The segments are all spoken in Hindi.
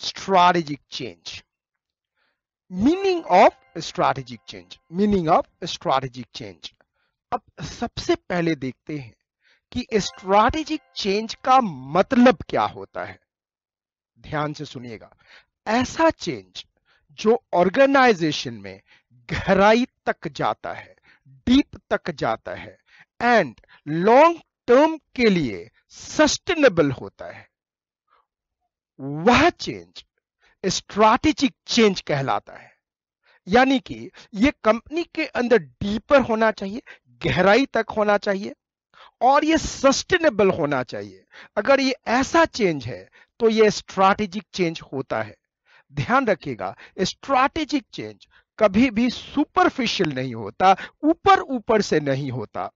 strategic change meaning of strategic change meaning of strategic change अब सबसे पहले देखते हैं कि स्ट्रैटेजिक चेंज का मतलब क्या होता है ध्यान से सुनिएगा ऐसा चेंज जो ऑर्गेनाइजेशन में गहराई तक जाता है डीप तक जाता है एंड लॉन्ग टर्म के लिए सस्टेनेबल होता है वह चेंज स्ट्रैटेजिक चेंज कहलाता है यानी कि यह कंपनी के अंदर डीपर होना चाहिए गहराई तक होना चाहिए और यह सस्टेनेबल होना चाहिए अगर यह ऐसा चेंज है तो यह स्ट्रैटेजिक चेंज होता है ध्यान रखिएगा स्ट्रैटेजिक चेंज कभी भी सुपरफिशियल नहीं होता ऊपर ऊपर से नहीं होता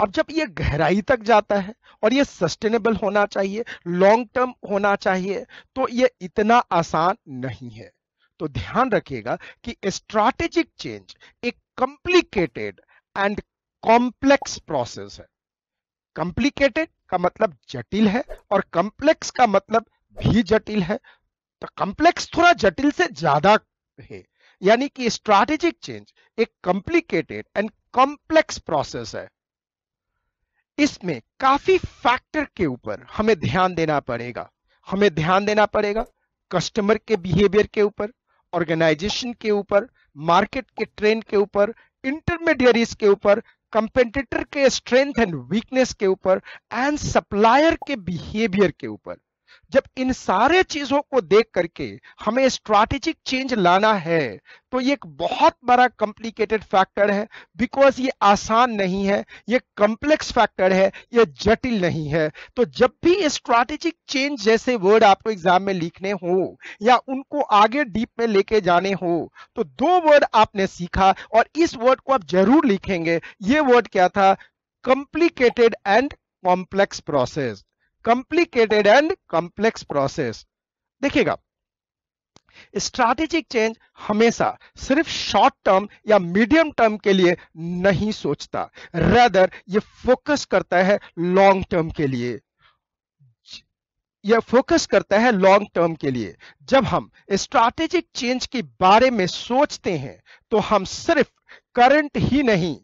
अब जब ये गहराई तक जाता है और ये सस्टेनेबल होना चाहिए लॉन्ग टर्म होना चाहिए तो ये इतना आसान नहीं है तो ध्यान रखिएगा कि स्ट्रैटेजिक चेंज एक कॉम्प्लिकेटेड एंड कॉम्प्लेक्स प्रोसेस है कॉम्प्लिकेटेड का मतलब जटिल है और कॉम्प्लेक्स का मतलब भी जटिल है तो कॉम्प्लेक्स थोड़ा जटिल से ज्यादा है यानी कि स्ट्रैटेजिक चेंज एक कॉम्प्लिकेटेड एंड कॉम्प्लेक्स प्रोसेस है इसमें काफी फैक्टर के ऊपर हमें ध्यान देना पड़ेगा हमें ध्यान देना पड़ेगा कस्टमर के बिहेवियर के ऊपर ऑर्गेनाइजेशन के ऊपर मार्केट के ट्रेंड के ऊपर इंटरमीडियरीज के ऊपर कंपेटिटर के स्ट्रेंथ एंड वीकनेस के ऊपर एंड सप्लायर के बिहेवियर के ऊपर जब इन सारे चीजों को देख करके हमें स्ट्रैटेजिक चेंज लाना है तो ये एक बहुत बड़ा कॉम्प्लिकेटेड फैक्टर है बिकॉज ये आसान नहीं है ये कॉम्प्लेक्स फैक्टर है ये जटिल नहीं है तो जब भी स्ट्रैटेजिक चेंज जैसे वर्ड आपको एग्जाम में लिखने हो या उनको आगे डीप में लेके जाने हो तो दो वर्ड आपने सीखा और इस वर्ड को आप जरूर लिखेंगे ये वर्ड क्या था complicated and complex process complicated and complex process देखिएगा स्ट्रैटेजिक चेंज हमेशा सिर्फ शॉर्ट टर्म या मीडियम टर्म के लिए नहीं सोचता रेदर ये फोकस करता है लॉन्ग टर्म के लिए यह फोकस करता है लॉन्ग टर्म के लिए जब हम स्ट्रैटेजिक चेंज के बारे में सोचते हैं तो हम सिर्फ करंट ही नहीं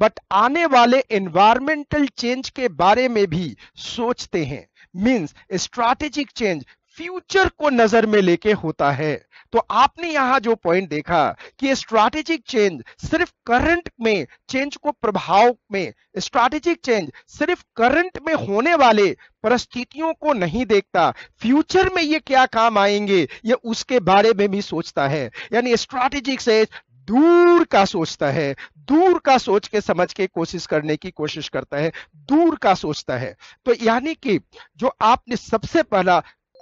बट आने वाले एनवायरमेंटल चेंज के बारे में भी सोचते हैं मीन्स स्ट्रैटेजिक चेंज फ्यूचर को नजर में लेके होता है तो आपने यहां जो पॉइंट देखा कि स्ट्रैटेजिक चेंज सिर्फ करंट में चेंज को प्रभाव में स्ट्रैटेजिक चेंज सिर्फ करंट में होने वाले परिस्थितियों को नहीं देखता फ्यूचर में ये क्या काम आएंगे ये उसके बारे में भी सोचता है यानी स्ट्रैटेजिक से दूर का सोचता है दूर का सोच के समझ के कोशिश करने की कोशिश करता है दूर का सोचता है तो यानी कि जो आपने सबसे पहला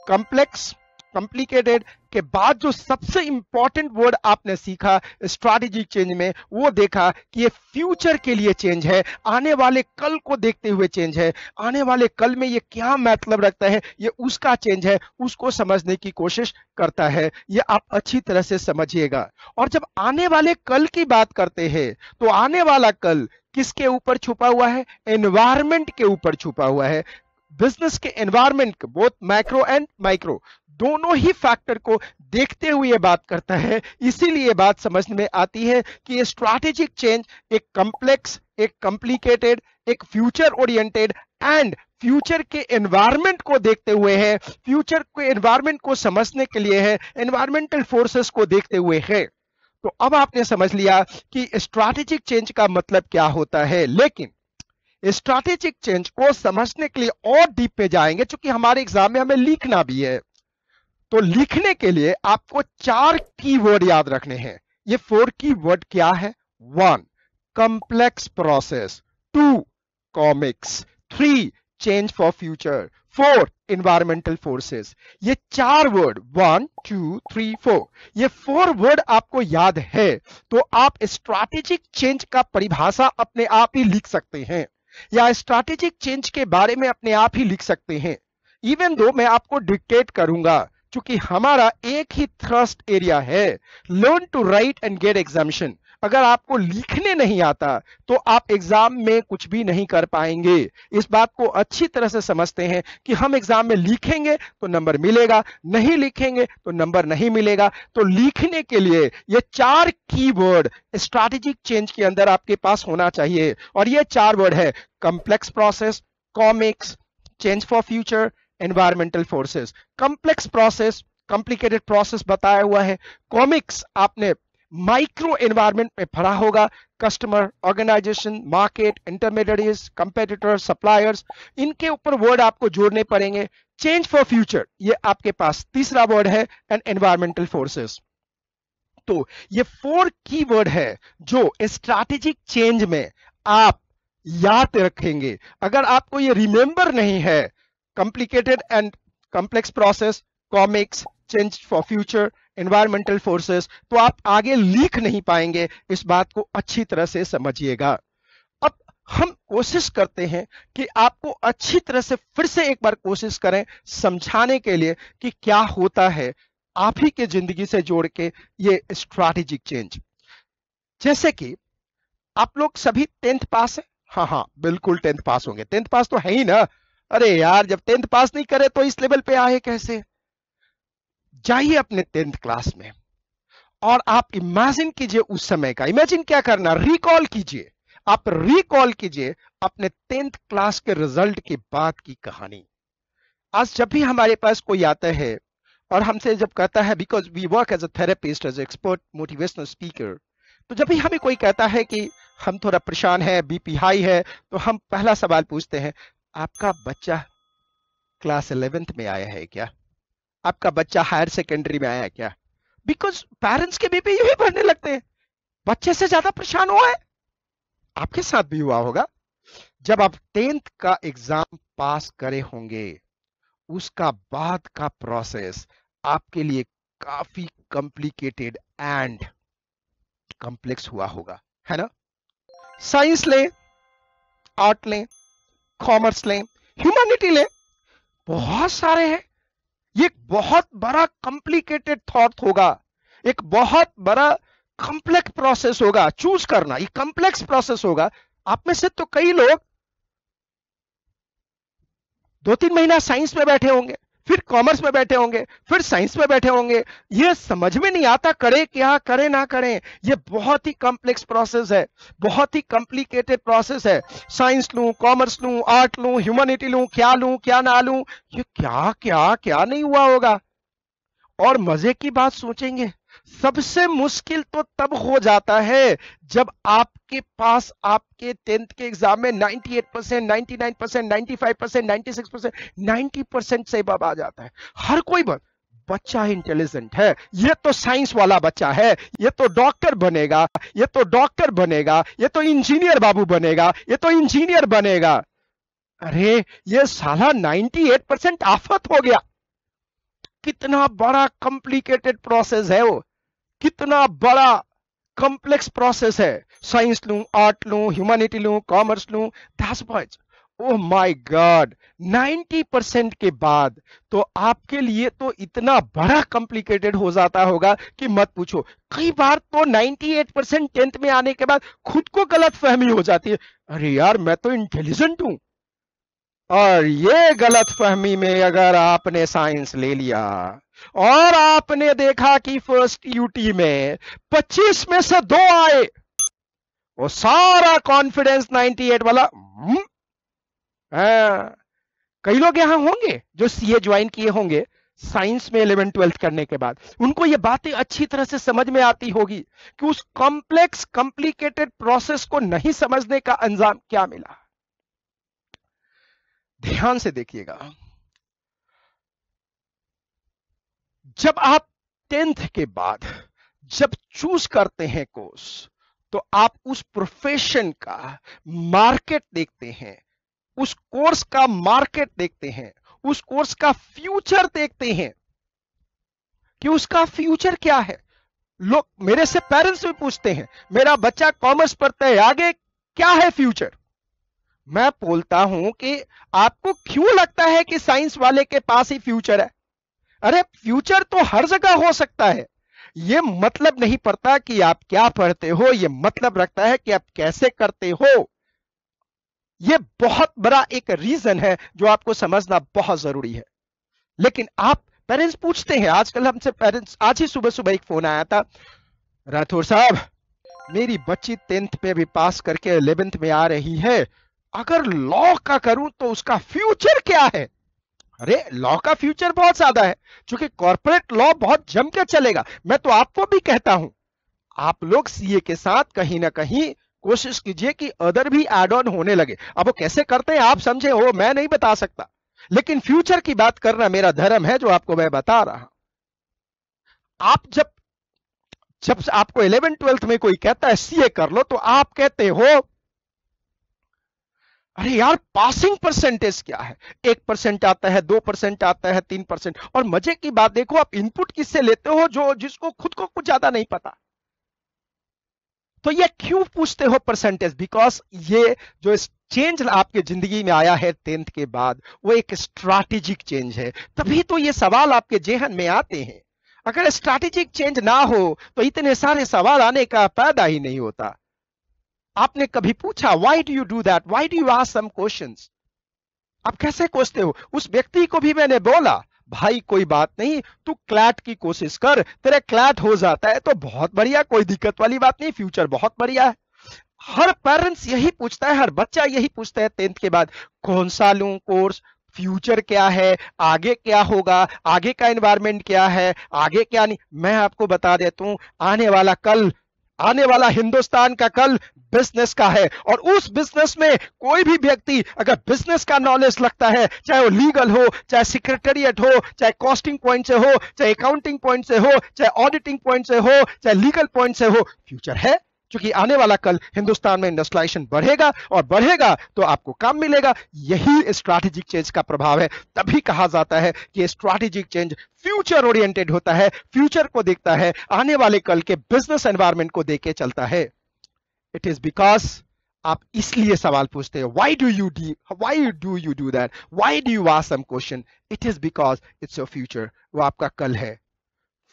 कॉम्प्लेक्स कॉम्प्लिकेटेड के बाद जो सबसे इंपॉर्टेंट वर्ड आपने सीखा स्ट्रैटेजिक चेंज में वो देखा कि ये फ्यूचर के लिए चेंज है आने वाले कल को देखते हुए चेंज है आने वाले कल में ये क्या मतलब रखता है ये उसका चेंज है उसको समझने की कोशिश करता है ये आप अच्छी तरह से समझिएगा और जब आने वाले कल की बात करते हैं तो आने वाला कल किसके ऊपर छुपा हुआ है एनवायरमेंट के ऊपर छुपा हुआ है बिजनेस के environment both micro and micro दोनों ही फैक्टर को देखते हुए बात करता है इसीलिए बात समझ में आती है कि ये स्ट्रैटेजिक चेंज एक कॉम्प्लेक्स एक कॉम्प्लिकेटेड एक फ्यूचर ओरिएंटेड एंड फ्यूचर के एनवायरमेंट को देखते हुए है फ्यूचर के एनवायरमेंट को समझने के लिए है एनवायरमेंटल फोर्सेस को देखते हुए है तो अब आपने समझ लिया कि स्ट्रैटेजिक चेंज का मतलब क्या होता है लेकिन स्ट्रैटेजिक चेंज को समझने के लिए और डीप पे जाएंगे क्योंकि हमारे एग्जाम में हमें लिखना भी है तो लिखने के लिए आपको चार की वर्ड याद रखने हैं ये फोर की वर्ड क्या है one complex process two comics three change for future four environmental forces ये चार word one two three four ये फोर वर्ड आपको याद है तो आप स्ट्रैटेजिक चेंज का परिभाषा अपने आप ही लिख सकते हैं या स्ट्रैटेजिक चेंज के बारे में अपने आप ही लिख सकते हैं इवन दो मैं आपको डिक्टेट करूंगा चूंकि हमारा एक ही थ्रस्ट एरिया है learn to write and get examination अगर आपको लिखने नहीं आता तो आप एग्जाम में कुछ भी नहीं कर पाएंगे इस बात को अच्छी तरह से समझते हैं कि हम एग्जाम में लिखेंगे तो नंबर मिलेगा नहीं लिखेंगे तो नंबर नहीं मिलेगा तो लिखने के लिए ये चार कीवर्ड स्ट्रैटेजिक चेंज के अंदर आपके पास होना चाहिए और ये चार वर्ड है complex process comics change for future environmental forces complex process complicated process बताया हुआ है कॉमिक्स आपने माइक्रो एनवायरमेंट में भरा होगा customer organisation market intermediate competitor suppliers इनके ऊपर वर्ड आपको जोड़ने पड़ेंगे चेंज फॉर फ्यूचर ये आपके पास तीसरा वर्ड है एंड एनवायरमेंटल फोर्सेस तो ये फोर की वर्ड है जो स्ट्रैटेजिक चेंज में आप याद रखेंगे अगर आपको ये रिमेंबर नहीं है complicated and complex process comics change for future environmental forces तो आप आगे लिख नहीं पाएंगे इस बात को अच्छी तरह से समझिएगा अब हम कोशिश करते हैं कि आपको अच्छी तरह से फिर से एक बार कोशिश करें समझाने के लिए कि क्या होता है आप ही के जिंदगी से जोड़ के ये स्ट्रैटेजिक चेंज जैसे कि आप लोग सभी टेंथ पास है हाँ हाँ बिल्कुल टेंथ पास होंगे टेंथ पास तो है ही ना अरे यार जब टेंथ पास नहीं करे तो इस लेवल पे आए कैसे जाइए अपने टेंथ क्लास में और आप इमेजिन कीजिए उस समय का इमेजिन क्या करना रिकॉल कीजिए आप रिकॉल कीजिए अपने टेंथ क्लास के रिजल्ट के बाद की कहानी आज जब भी हमारे पास कोई आता है और हमसे जब कहता है because we work as a therapist as expert motivational speaker तो जब भी हमें कोई कहता है कि हम थोड़ा परेशान है बीपी हाई है तो हम पहला सवाल पूछते हैं आपका बच्चा क्लास इलेवेंथ में आया है क्या आपका बच्चा हायर सेकेंडरी में आया है क्या बिकॉज पेरेंट्स के बेबी यही पढ़ने लगते हैं बच्चे से ज्यादा परेशान हुआ है आपके साथ भी हुआ होगा जब आप टेंथ का एग्जाम पास करे होंगे उसका बाद का प्रोसेस आपके लिए काफी कॉम्प्लिकेटेड एंड कॉम्प्लेक्स हुआ होगा है ना साइंस लें आर्ट लें कॉमर्स लें ह्यूमैनिटी लें बहुत सारे हैं ये एक बहुत बड़ा कॉम्प्लिकेटेड थॉट होगा एक बहुत बड़ा कॉम्प्लेक्स प्रोसेस होगा चूज करना ये कॉम्प्लेक्स प्रोसेस होगा आप में से तो कई लोग दो तीन महीना साइंस में बैठे होंगे फिर कॉमर्स में बैठे होंगे फिर साइंस में बैठे होंगे ये समझ में नहीं आता करे क्या करें ना करें ये बहुत ही कॉम्प्लेक्स प्रोसेस है बहुत ही कॉम्प्लिकेटेड प्रोसेस है साइंस लू कॉमर्स लू आर्ट लू ह्यूमनिटी लू क्या लू क्या ना लू ये क्या क्या क्या नहीं हुआ होगा और मजे की बात सोचेंगे सबसे मुश्किल तो तब हो जाता है जब आपके पास आपके टेंथ के एग्जाम में 98 percent ninety percent ninety percent ninety percent ninety percent से बाब आ जाता है हर कोई बन, बच्चा इंटेलिजेंट है ये तो साइंस वाला बच्चा है ये तो डॉक्टर बनेगा ये तो डॉक्टर बनेगा ये तो इंजीनियर बाबू बनेगा ये तो इंजीनियर बनेगा अरे ये साला 98 परसेंट आफत हो गया कितना बड़ा कॉम्प्लिकेटेड प्रोसेस है वो कितना बड़ा कॉम्प्लेक्स प्रोसेस है साइंस लू आर्ट लू ह्यूमैनिटी लू कॉमर्स लू दस point oh my god 90 percent के बाद तो आपके लिए तो इतना बड़ा कॉम्प्लिकेटेड हो जाता होगा कि मत पूछो कई बार तो 98 परसेंट टेंथ में आने के बाद खुद को गलत फहमी हो जाती है अरे यार मैं तो इंटेलिजेंट हूं और ये गलत फहमी में अगर आपने साइंस ले लिया और आपने देखा कि फर्स्ट यूटी में 25 में से दो आए वो सारा कॉन्फिडेंस 98 वाला हम्म, हाँ, कई लोग यहां होंगे जो सीए ज्वाइन किए होंगे साइंस में इलेवन ट्वेल्थ करने के बाद उनको ये बातें अच्छी तरह से समझ में आती होगी कि उस कॉम्प्लेक्स कॉम्प्लिकेटेड प्रोसेस को नहीं समझने का अंजाम क्या मिला ध्यान से देखिएगा जब आप टेंथ के बाद जब चूज करते हैं कोर्स तो आप उस प्रोफेशन का मार्केट देखते हैं उस कोर्स का मार्केट देखते हैं उस कोर्स का फ्यूचर देखते हैं कि उसका फ्यूचर क्या है लोग मेरे से पेरेंट्स भी पूछते हैं मेरा बच्चा कॉमर्स पढ़ता है आगे क्या है फ्यूचर मैं बोलता हूं कि आपको क्यों लगता है कि साइंस वाले के पास ही फ्यूचर है अरे फ्यूचर तो हर जगह हो सकता है ये मतलब नहीं पड़ता कि आप क्या पढ़ते हो ये मतलब रखता है कि आप कैसे करते हो ये बहुत बड़ा एक रीजन है जो आपको समझना बहुत जरूरी है लेकिन आप पेरेंट्स पूछते हैं आजकल हमसे पेरेंट्स आज ही सुबह सुबह एक फोन आया था राठौर साहब मेरी बच्ची टेंथ में भी पास करके इलेवेंथ में आ रही है अगर लॉ का करूं तो उसका फ्यूचर क्या है अरे लॉ का फ्यूचर बहुत ज्यादा है क्योंकि कॉर्पोरेट लॉ बहुत जम के चलेगा मैं तो आपको भी कहता हूं आप लोग सीए के साथ कहीं ना कहीं कोशिश कीजिए कि अदर भी एड ऑन होने लगे अब वो कैसे करते हैं आप समझे हो मैं नहीं बता सकता लेकिन फ्यूचर की बात करना मेरा धर्म है जो आपको मैं बता रहा हूं आप जब जब आपको इलेवन ट्वेल्थ में कोई कहता है सीए कर लो तो आप कहते हो अरे यार पासिंग परसेंटेज क्या है एक परसेंट आता है दो परसेंट आता है तीन परसेंट और मजे की बात देखो आप इनपुट किससे लेते हो जो जिसको खुद को कुछ ज्यादा नहीं पता तो ये क्यों पूछते हो परसेंटेज बिकॉज ये जो चेंज आपके जिंदगी में आया है टेंथ के बाद वो एक स्ट्रैटेजिक चेंज है तभी तो ये सवाल आपके जेहन में आते हैं अगर स्ट्रैटेजिक चेंज ना हो तो इतने सारे सवाल आने का फायदा ही नहीं होता आपने कभी पूछा why do you do that why do you ask some question आप कैसे कोसते हो उस व्यक्ति को भी मैंने बोला भाई कोई बात नहीं तू क्लैट की कोशिश कर तेरा क्लैट हो जाता है तो बहुत बढ़िया कोई दिक्कत वाली बात नहीं फ्यूचर बहुत बढ़िया है हर पेरेंट्स यही पूछता है हर बच्चा यही पूछता है टेंथ के बाद कौन सा लू कोर्स फ्यूचर क्या है आगे क्या होगा आगे का एनवायरमेंट क्या है आगे क्या नहीं मैं आपको बता देता हूं आने वाला कल आने वाला हिंदुस्तान का कल बिजनेस का है और उस बिजनेस में कोई भी व्यक्ति अगर बिजनेस का नॉलेज लगता है चाहे वो लीगल हो चाहे सेक्रेटरिएट हो चाहे कॉस्टिंग पॉइंट से हो चाहे अकाउंटिंग पॉइंट से हो चाहे ऑडिटिंग पॉइंट से हो चाहे लीगल पॉइंट से हो फ्यूचर है क्योंकि आने वाला कल हिंदुस्तान में इंडस्ट्राइजेशन बढ़ेगा और बढ़ेगा तो आपको काम मिलेगा यही स्ट्रैटेजिक चेंज का प्रभाव है तभी कहा जाता है कि स्ट्रैटेजिक चेंज फ्यूचर ओरिएंटेड होता है फ्यूचर को देखता है आने वाले कल के बिजनेस एनवायरमेंट को देख के चलता है इट इज बिकॉज आप इसलिए सवाल पूछते हो वाई डू यू डी why do you do that why do you ask some question it is because it's your future वो आपका कल है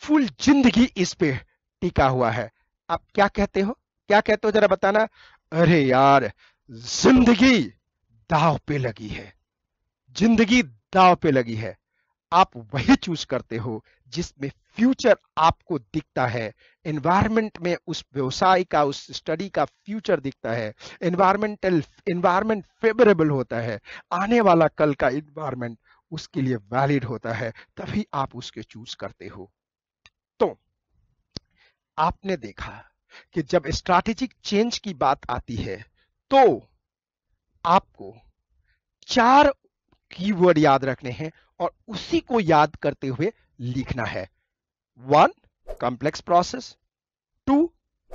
फुल जिंदगी इस पे टिका हुआ है आप क्या कहते हो क्या कहते हो जरा बताना अरे यार जिंदगी दाव पे लगी है जिंदगी दाव पे लगी है आप वही चूज करते हो जिसमें फ्यूचर आपको दिखता है एनवायरमेंट में उस व्यवसाय का उस स्टडी का फ्यूचर दिखता है एनवायरमेंटल एनवायरमेंट फेवरेबल होता है आने वाला कल का एनवायरमेंट उसके लिए वैलिड होता है तभी आप उसके चूज करते हो तो आपने देखा कि जब स्ट्रैटेजिक चेंज की बात आती है तो आपको चार कीवर्ड याद रखने हैं और उसी को याद करते हुए लिखना है one complex process two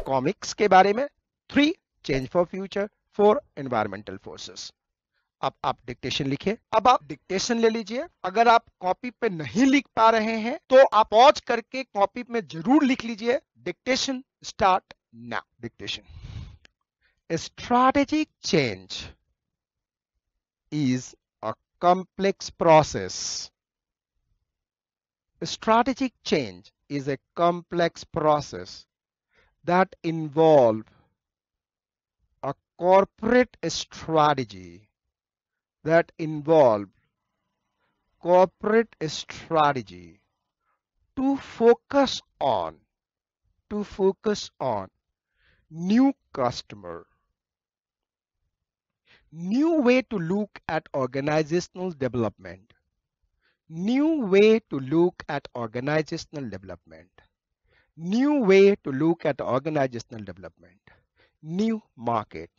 comics के बारे में three change for future four environmental forces अब आप डिक्टेशन लिखिए अब आप डिक्टेशन ले लीजिए अगर आप कॉपी पे नहीं लिख पा रहे हैं तो आप पॉज करके कॉपी में जरूर लिख लीजिए डिक्टेशन स्टार्ट ना dictation strategic change is a complex process strategic change is a complex process that involve a corporate strategy that involve corporate strategy to focus on to focus on new customer new way to look at organizational development new way to look at organizational development new way to look at organizational development new market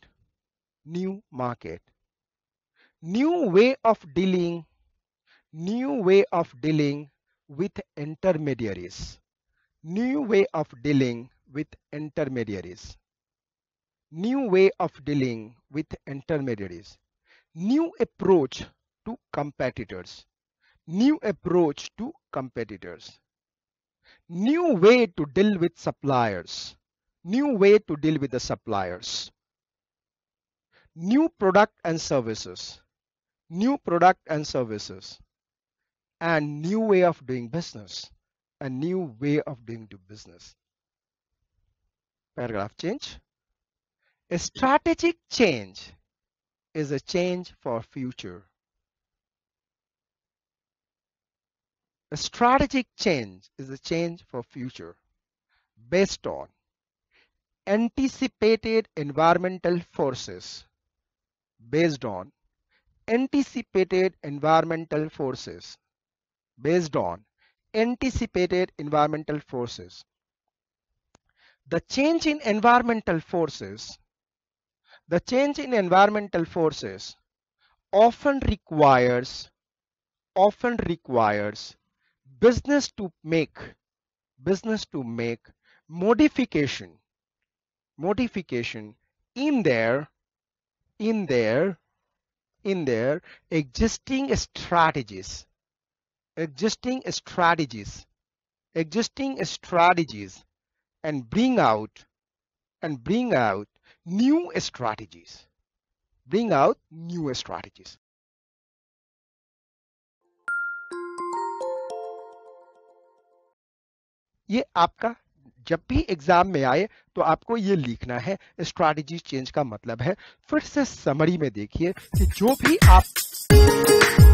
new market new way of dealing new way of dealing with intermediaries new way of dealing with intermediaries new way of dealing with intermediaries new approach to competitors new approach to competitors new way to deal with suppliers new way to deal with the suppliers new product and services new product and services and new way of doing business a new way of doing business paragraph change a strategic change is a change for future a strategic change is a change for future based on anticipated environmental forces based on anticipated environmental forces based on anticipated environmental forces the change in environmental forces the change in environmental forces often requires often requires business to make business to make modification modification in their in their in there existing strategies existing strategies existing strategies and bring out and bring out new strategies bring out new strategies ये आपका जब भी एग्जाम में आए तो आपको ये लिखना है स्ट्रैटेजी चेंज का मतलब है फिर से समरी में देखिए कि जो भी आप